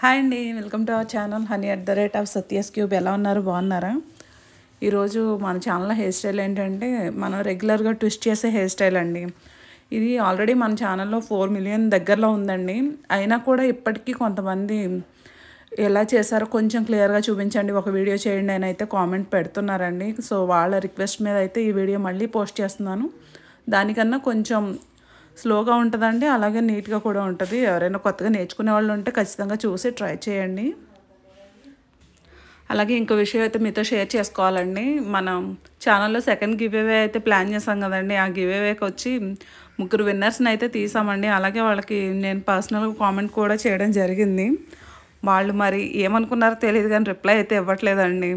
hi అండి welcome to our channel honey at the rate of Satya's cube ఎలా ఉన్నారు బాగున్నారా ఈరోజు మన ఛానల్ హెయిర్ స్టైల్ ఏంటంటే మనం రెగ్యులర్గా ట్విస్ట్ చేసే హెయిర్ స్టైల్ అండి ఇది ఆల్రెడీ మన ఛానల్లో ఫోర్ మిలియన్ దగ్గరలో ఉందండి అయినా కూడా ఇప్పటికీ కొంతమంది ఎలా చేశారో కొంచెం క్లియర్గా చూపించండి ఒక వీడియో చేయండి అని అయితే కామెంట్ పెడుతున్నారండి సో వాళ్ళ రిక్వెస్ట్ మీద అయితే ఈ వీడియో మళ్ళీ పోస్ట్ చేస్తున్నాను దానికన్నా కొంచెం స్లోగా ఉంటుందండి అలాగే నీట్గా కూడా ఉంటుంది ఎవరైనా కొత్తగా నేర్చుకునే వాళ్ళు ఉంటే ఖచ్చితంగా చూసి ట్రై చేయండి అలాగే ఇంకో విషయం అయితే మీతో షేర్ చేసుకోవాలండి మనం ఛానల్లో సెకండ్ గివేవే అయితే ప్లాన్ చేసాం కదండి ఆ గివేవేకి వచ్చి ముగ్గురు విన్నర్స్ని అయితే తీసామండి అలాగే వాళ్ళకి నేను పర్సనల్గా కామెంట్ కూడా చేయడం జరిగింది వాళ్ళు మరి ఏమనుకున్నారో తెలియదు కానీ రిప్లై అయితే ఇవ్వట్లేదండి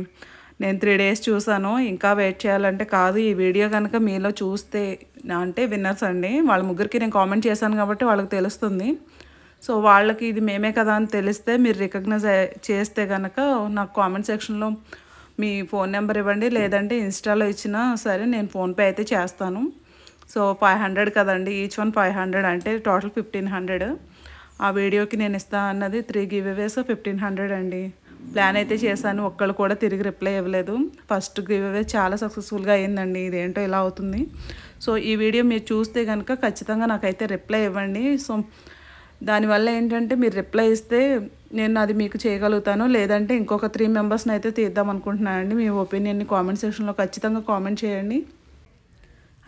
నేను త్రీ డేస్ చూశాను ఇంకా వెయిట్ చేయాలంటే కాదు ఈ వీడియో కనుక మీలో చూస్తే అంటే విన్నర్స్ అండి వాళ్ళ ముగ్గురికి నేను కామెంట్ చేశాను కాబట్టి వాళ్ళకి తెలుస్తుంది సో వాళ్ళకి ఇది మేమే కదా అని తెలిస్తే మీరు రికగ్నైజ్ చేస్తే కనుక నాకు కామెంట్ సెక్షన్లో మీ ఫోన్ నెంబర్ ఇవ్వండి లేదంటే ఇన్స్టాలో ఇచ్చినా సరే నేను ఫోన్పే అయితే చేస్తాను సో ఫైవ్ హండ్రెడ్ కదండి ఈచ్ వన్ ఫైవ్ హండ్రెడ్ అంటే టోటల్ ఫిఫ్టీన్ హండ్రెడ్ ఆ వీడియోకి నేను ఇస్తా అన్నది త్రీ గివ్వేస్ ఫిఫ్టీన్ హండ్రెడ్ అండి ప్లాన్ అయితే చేశాను ఒక్కళ్ళు కూడా తిరిగి రిప్లై ఇవ్వలేదు ఫస్ట్ గివ్వే చాలా సక్సెస్ఫుల్గా అయిందండి ఇదేంటో ఇలా అవుతుంది సో ఈ వీడియో మీరు చూస్తే కనుక ఖచ్చితంగా నాకైతే రిప్లై ఇవ్వండి సో దానివల్ల ఏంటంటే మీరు రిప్లై ఇస్తే నేను అది మీకు చేయగలుగుతాను లేదంటే ఇంకొక త్రీ మెంబర్స్ని అయితే తీద్దాం అనుకుంటున్నానండి మీ ఒపీనియన్ని కామెంట్ సెక్షన్లో ఖచ్చితంగా కామెంట్ చేయండి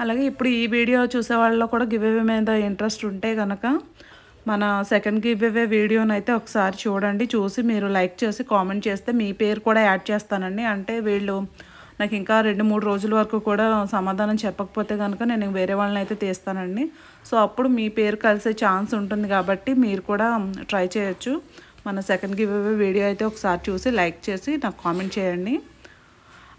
అలాగే ఇప్పుడు ఈ వీడియో చూసే వాళ్ళలో కూడా గివ్వే మీద ఇంట్రెస్ట్ ఉంటే కనుక మన సెకండ్ ఎవే వీడియోని అయితే ఒకసారి చూడండి చూసి మీరు లైక్ చేసి కామెంట్ చేస్తే మీ పేరు కూడా యాడ్ చేస్తానండి అంటే వీళ్ళు నాకు ఇంకా రెండు మూడు రోజుల వరకు కూడా సమాధానం చెప్పకపోతే కనుక నేను వేరే వాళ్ళని అయితే తీస్తానండి సో అప్పుడు మీ పేరు కలిసే ఛాన్స్ ఉంటుంది కాబట్టి మీరు కూడా ట్రై చేయొచ్చు మన సెకండ్ గివ్ అవే వీడియో అయితే ఒకసారి చూసి లైక్ చేసి నాకు కామెంట్ చేయండి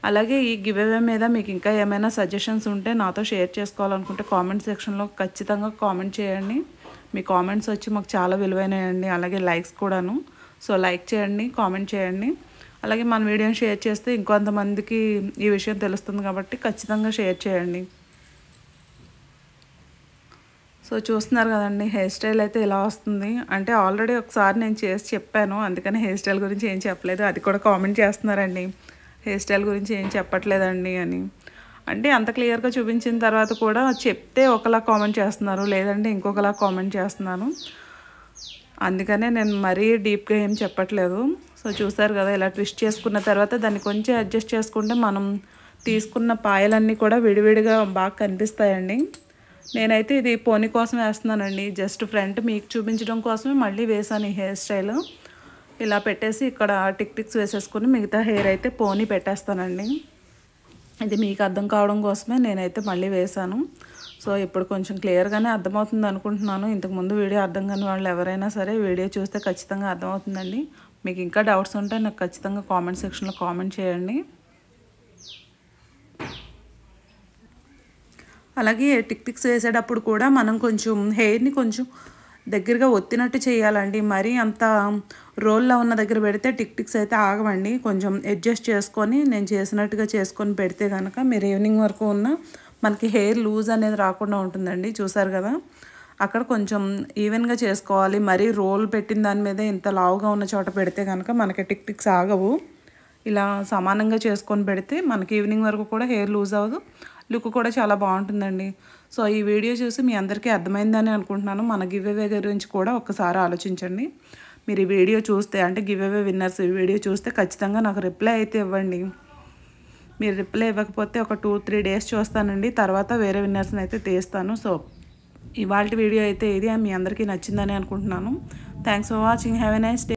అలాగే ఈ గివ్ అవే మీద మీకు ఇంకా ఏమైనా సజెషన్స్ ఉంటే నాతో షేర్ చేసుకోవాలనుకుంటే కామెంట్ సెక్షన్లో ఖచ్చితంగా కామెంట్ చేయండి మీ కామెంట్స్ వచ్చి మాకు చాలా విలువైనయండి అలాగే లైక్స్ కూడాను సో లైక్ చేయండి కామెంట్ చేయండి అలాగే మన వీడియోని షేర్ చేస్తే ఇంకొంతమందికి ఈ విషయం తెలుస్తుంది కాబట్టి ఖచ్చితంగా షేర్ చేయండి సో చూస్తున్నారు కదండి హెయిర్ స్టైల్ అయితే ఇలా వస్తుంది అంటే ఆల్రెడీ ఒకసారి నేను చేసి చెప్పాను అందుకని హెయిర్ స్టైల్ గురించి ఏం చెప్పలేదు అది కూడా కామెంట్ చేస్తున్నారండి హెయిర్ స్టైల్ గురించి ఏం చెప్పట్లేదండి అని అంటే అంత క్లియర్గా చూపించిన తర్వాత కూడా చెప్తే ఒకలా కామెంట్ చేస్తున్నారు లేదంటే ఇంకొకలా కామెంట్ చేస్తున్నాను అందుకనే నేను మరీ డీప్గా ఏం చెప్పట్లేదు సో చూసారు కదా ఇలా ట్విస్ట్ చేసుకున్న తర్వాత దాన్ని కొంచెం అడ్జస్ట్ చేసుకుంటే మనం తీసుకున్న పాయలన్నీ కూడా విడివిడిగా బాగా కనిపిస్తాయండి నేనైతే ఇది పోనీ కోసం వేస్తున్నానండి జస్ట్ ఫ్రంట్ మీకు చూపించడం కోసమే మళ్ళీ వేసాను ఈ హెయిర్ స్టైల్ ఇలా పెట్టేసి ఇక్కడ టిక్ టిక్స్ వేసేసుకుని మిగతా హెయిర్ అయితే పోనీ పెట్టేస్తానండి ఇది మీకు అర్థం కావడం కోసమే నేనైతే మళ్ళీ వేసాను సో ఇప్పుడు కొంచెం క్లియర్గానే అర్థమవుతుంది అనుకుంటున్నాను ఇంతకుముందు వీడియో అర్థం కాని వాళ్ళు ఎవరైనా సరే వీడియో చూస్తే ఖచ్చితంగా అర్థమవుతుందండి మీకు ఇంకా డౌట్స్ ఉంటే నాకు ఖచ్చితంగా కామెంట్ సెక్షన్లో కామెంట్ చేయండి అలాగే టిక్ టిక్స్ వేసేటప్పుడు కూడా మనం కొంచెం హెయిర్ని కొంచెం దగ్గరగా ఒత్తినట్టు చేయాలండి మరీ అంత రోల్లో ఉన్న దగ్గర పెడితే టిక్ టిక్స్ అయితే ఆగవండి కొంచెం అడ్జస్ట్ చేసుకొని నేను చేసినట్టుగా చేసుకొని పెడితే కనుక మీరు ఈవినింగ్ వరకు ఉన్న మనకి హెయిర్ లూజ్ అనేది రాకుండా ఉంటుందండి చూసారు కదా అక్కడ కొంచెం ఈవెన్గా చేసుకోవాలి మరీ రోల్ పెట్టిన దాని మీద ఇంత లావుగా ఉన్న చోట పెడితే కనుక మనకి టిక్ టిక్స్ ఆగవు ఇలా సమానంగా చేసుకొని పెడితే మనకి ఈవినింగ్ వరకు కూడా హెయిర్ లూజ్ అవ్వదు లుక్ కూడా చాలా బాగుంటుందండి సో ఈ వీడియో చూసి మీ అందరికీ అర్థమైందని అనుకుంటున్నాను మన గివ్వే గురించి కూడా ఒకసారి ఆలోచించండి మీరు ఈ వీడియో చూస్తే అంటే గివ్ అవే విన్నర్స్ ఈ వీడియో చూస్తే ఖచ్చితంగా నాకు రిప్లై అయితే ఇవ్వండి మీరు రిప్లై ఇవ్వకపోతే ఒక టూ త్రీ డేస్ చూస్తానండి తర్వాత వేరే విన్నర్స్ని అయితే తీస్తాను సో ఇవాళ వీడియో అయితే ఇది మీ అందరికీ నచ్చిందని అనుకుంటున్నాను thanks for watching have a nice day